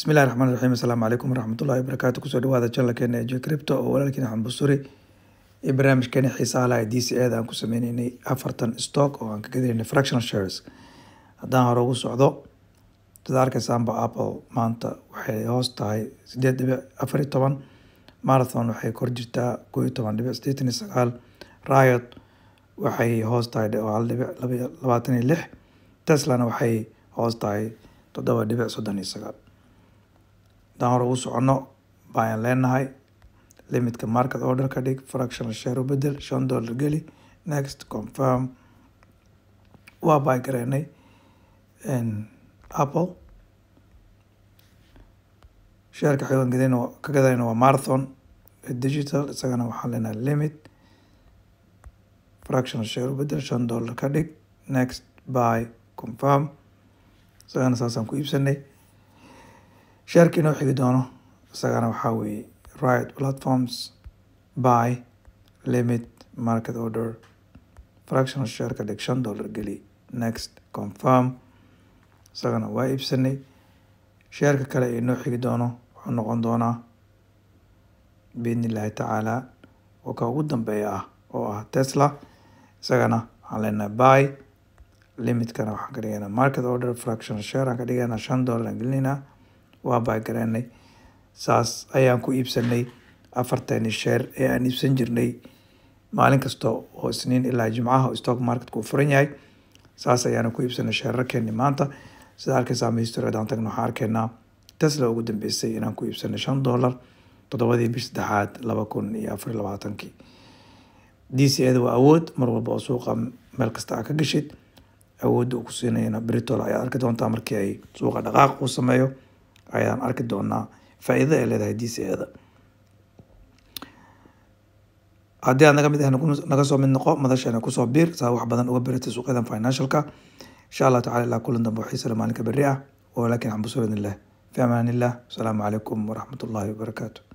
bismillahi raxmaan raxiim assalaamu calaykum waraxmatullahi wabarakaatu kusoo dhawaada janalkeena ee jcrypto oo walaalkiin axmed busuri iyo barnaamijkeena xiisaha laha d c eeda aan ku sameyneynay afartan stock oo aan ka gadinaynay fractional shares haddaan hore ugu socdo sida arkaysaanba apple maanta waxay hoos tahay sideed dhibic afar iyo toban marathon waxay kor jirtaa koo iyo toban dhibic sideetan iyo sagaal riot waxay hoos tahay hal dhibic labaatan iyo lix teslana waxay hoos tahay toddoba dhibic soddon iyo sagaal haddaan hore ugu soconno baan leenahay limitka market order ka dhig fractional share u bedel shan dollar geli next confirm waa bay gareynay apple shaerka xoogan gadin ka gadayna waa marathon digital isagana waxaan leenahay limit fractional share u bedel shan dollar ka dhig next by confirm isagana saasaan ku iibsanay sheerka inoo xigi doono isagana waxaa weeye right platforms by limit market order fractional sheerka dhig shan dollar geli next confirm isagana waa iibsanay sheerka kale inoo xigi doono wuxuu noqon doonaa biidni illaahi tacaala oo ka ugu dambeeya ah oo ah tesla isagana waxaan leenahay by limitkana waxaan ka dhigaynaa market order fraction share aan ka dhigaynaa shan dollar aan gelinayna waa baagaranay saas ayaan ku iibsanay afartani sheer ee aan iibsan jirnay maalin kasta oo isniin ilaa jimcaha stock marketku furan yahay saas ayaana ku iibsanay sheerarkeeni maanta sida arkaysa ama historiadaan tagna waxaan arkaynaa tesla ugu dambeysay inaan ku iibsanay shan dollar toddobadii bish saddexaad laba kun iyo afar labaatankii d c eda waa awood mar walba oo suuqa meel kasta a ka gashid awoodda uu ku siinayana britol ayaad arki doontaa markii ay suuqa dhaqaaq uu sameeyo ayaan arki doonaa faa'iidada ay leedahay d c dcda haddii aad naga mid ah naga soo mid noqo madasheena kusoo biir saa wax badan uga biratay suuqyadan financialka insha allahu tacala ilaa kulan dambe waxiisala maalinka berri ah walaakin xambusuridin fi amaan illah calaykum waraxmat ullahi wabarakaatu